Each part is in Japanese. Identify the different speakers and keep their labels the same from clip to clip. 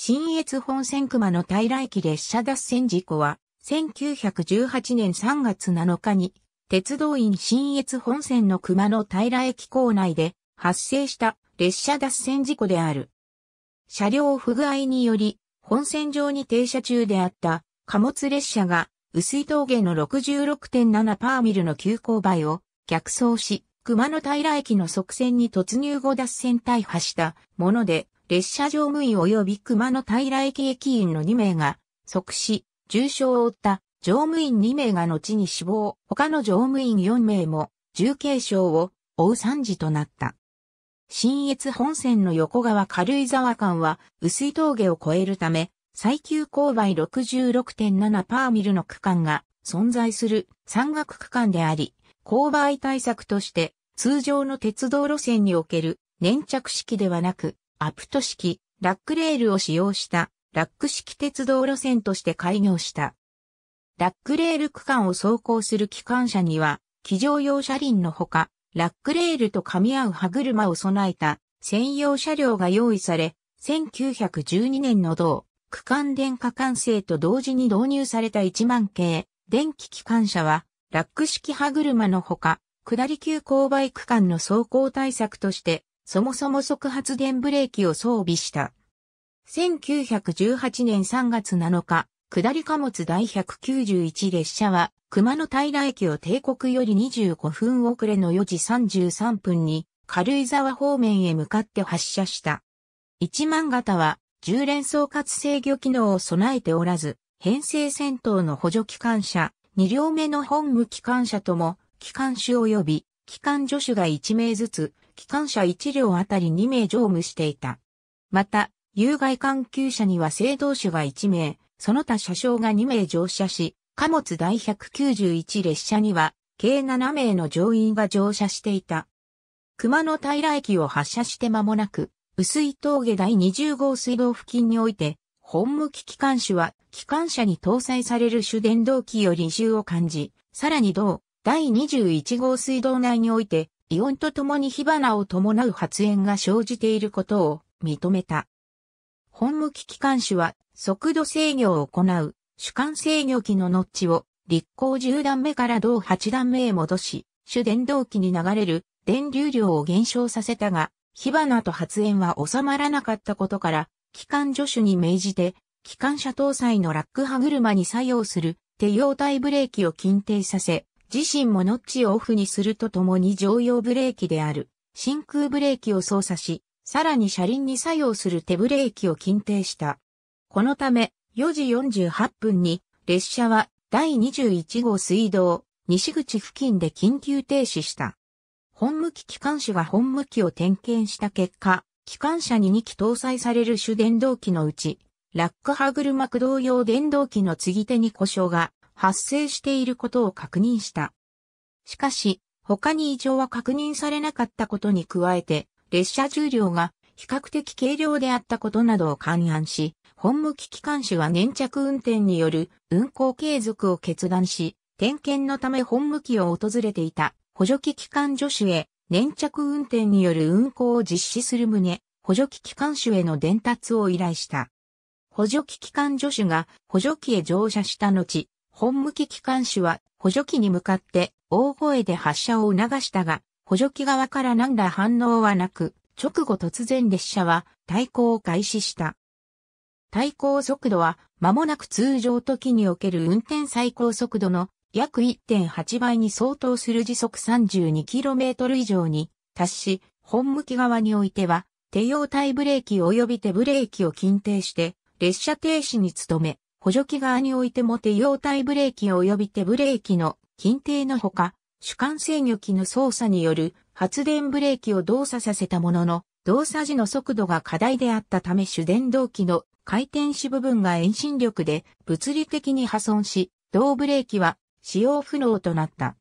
Speaker 1: 新越本線熊野平駅列車脱線事故は、1918年3月7日に、鉄道院新越本線の熊野平駅構内で発生した列車脱線事故である。車両不具合により、本線上に停車中であった貨物列車が、薄い峠の66.7パーミルの急勾配を逆走し、熊野平駅の側線に突入後脱線大破したもので、列車乗務員及び熊野平駅駅員の2名が、即死、重傷を負った乗務員2名が後に死亡、他の乗務員4名も重軽傷を負う惨事となった。新越本線の横川軽井沢間は薄い峠を越えるため、最急勾配66.7パーミルの区間が存在する山岳区間であり、勾配対策として通常の鉄道路線における粘着式ではなく、アプト式、ラックレールを使用したラック式鉄道路線として開業した。ラックレール区間を走行する機関車には、機乗用車輪のほか、ラックレールと噛み合う歯車を備えた専用車両が用意され、1912年の同、区間電化管制と同時に導入された1万系、電気機関車は、ラック式歯車のほか、下り急勾配区間の走行対策として、そもそも即発電ブレーキを装備した。1918年3月7日、下り貨物第191列車は、熊野平駅を帝国より25分遅れの4時33分に、軽井沢方面へ向かって発車した。1万型は、重連総括制御機能を備えておらず、編成戦闘の補助機関車、2両目の本無機関車とも、機関種及び、機関助手が1名ずつ、機関車1両あたり2名乗務していた。また、有害関係者には制動手が1名、その他車掌が2名乗車し、貨物第191列車には、計7名の乗員が乗車していた。熊野平駅を発車して間もなく、薄い峠第20号水道付近において、本向き機関種は、機関車に搭載される主電動機より異臭を感じ、さらに同、第21号水道内において、異音とともに火花を伴う発煙が生じていることを認めた。本無機機関手は速度制御を行う主管制御機のノッチを立行10段目から同8段目へ戻し、主電動機に流れる電流量を減少させたが、火花と発煙は収まらなかったことから、機関助手に命じて、機関車搭載のラック歯車に作用する手用体ブレーキを禁定させ、自身もノッチをオフにするとともに常用ブレーキである真空ブレーキを操作し、さらに車輪に作用する手ブレーキを禁定した。このため、4時48分に列車は第21号水道西口付近で緊急停止した。本向機機関士が本向機を点検した結果、機関車に2機搭載される主電動機のうち、ラック歯車駆動用電動機の継ぎ手に故障が発生していることを確認した。しかし、他に異常は確認されなかったことに加えて、列車重量が比較的軽量であったことなどを勘案し、本務機機関士は粘着運転による運行継続を決断し、点検のため本務機を訪れていた補助機機関助手へ粘着運転による運行を実施する旨、補助機機関手への伝達を依頼した。補助機機関助手が補助機へ乗車した後、本向き機関手は補助機に向かって大声で発射を促したが、補助機側から何ら反応はなく、直後突然列車は対抗を開始した。対抗速度は間もなく通常時における運転最高速度の約1.8倍に相当する時速 32km 以上に達し、本向き側においては、手用体ブレーキ及び手ブレーキを禁定して、列車停止に努め、補助器側においても手用体ブレーキ及び手ブレーキの近定のほか、主管制御機の操作による発電ブレーキを動作させたものの、動作時の速度が課題であったため主電動機の回転子部分が遠心力で物理的に破損し、同ブレーキは使用不能となった。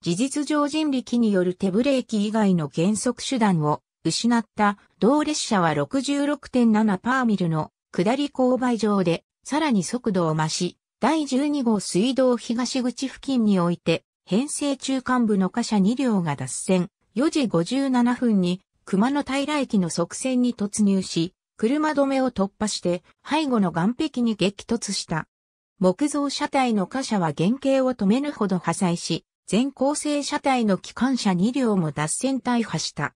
Speaker 1: 事実上人力による手ブレーキ以外の減速手段を失った同列車は66.7パーミルの下り勾配上でさらに速度を増し、第12号水道東口付近において、編成中間部の貨車2両が脱線、4時57分に熊野平駅の側線に突入し、車止めを突破して背後の岸壁に激突した。木造車体の貨車は原型を止めぬほど破砕し、全構成車体の機関車2両も脱線大破した。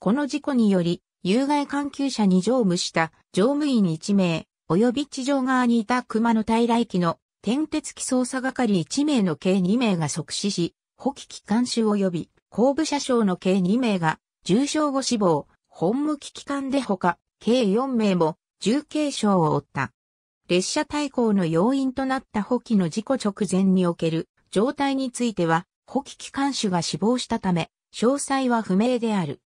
Speaker 1: この事故により、有害関係者に乗務した乗務員1名、及び地上側にいた熊の平来機の点、鉄機捜査係1名の計2名が即死し、補機機関手及び後部車掌の計2名が重傷後死亡、本無機機関でほか、計4名も重軽傷を負った。列車対抗の要因となった補機の事故直前における状態については、補機機関手が死亡したため、詳細は不明である。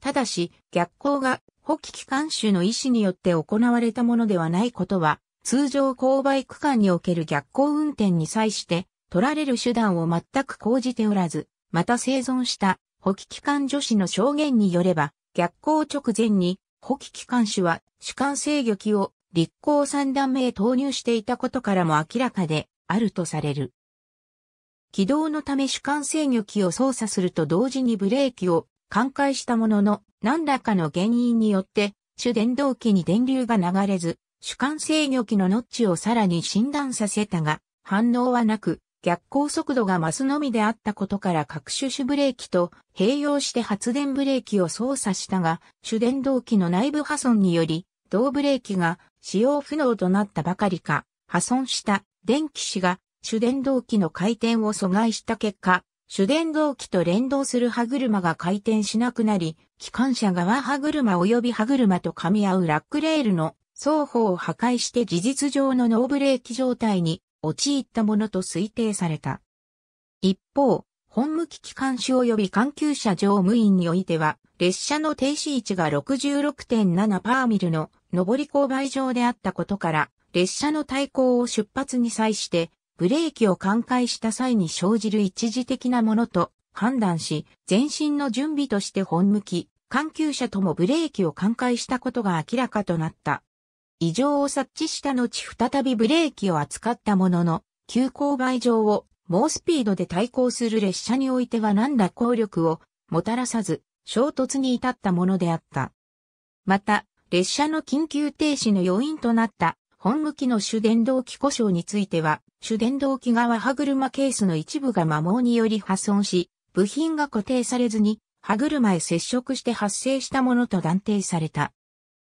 Speaker 1: ただし、逆行が補機機関手の意思によって行われたものではないことは、通常勾配区間における逆行運転に際して取られる手段を全く講じておらず、また生存した補機機関助手の証言によれば、逆行直前に補機機関手は主管制御機を立行三段目へ投入していたことからも明らかであるとされる。軌道のため主管制御機を操作すると同時にブレーキを寛解したものの、何らかの原因によって、主電動機に電流が流れず、主管制御機のノッチをさらに診断させたが、反応はなく、逆行速度が増すのみであったことから各種種ブレーキと併用して発電ブレーキを操作したが、主電動機の内部破損により、同ブレーキが使用不能となったばかりか、破損した電気子が主電動機の回転を阻害した結果、主電動機と連動する歯車が回転しなくなり、機関車側歯車及び歯車と噛み合うラックレールの双方を破壊して事実上のノーブレーキ状態に陥ったものと推定された。一方、本無機機関手及び関係者乗務員においては、列車の停止位置が66.7パーミルの上り勾配上であったことから、列車の対向を出発に際して、ブレーキを寛解した際に生じる一時的なものと判断し、前進の準備として本向き、関係者ともブレーキを寛解したことが明らかとなった。異常を察知した後再びブレーキを扱ったものの、急勾配上を猛スピードで対抗する列車においては何ら効力をもたらさず、衝突に至ったものであった。また、列車の緊急停止の要因となった本向きの主電動機故障については、主電動機側歯車ケースの一部が摩耗により破損し、部品が固定されずに、歯車へ接触して発生したものと断定された。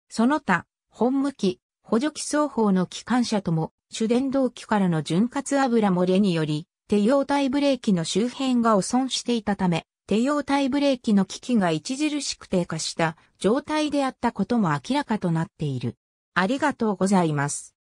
Speaker 1: その他、本向き、補助機双方の機関車とも、主電動機からの潤滑油漏れにより、手用体ブレーキの周辺が汚損していたため、手用体ブレーキの機器が著しく低下した状態であったことも明らかとなっている。ありがとうございます。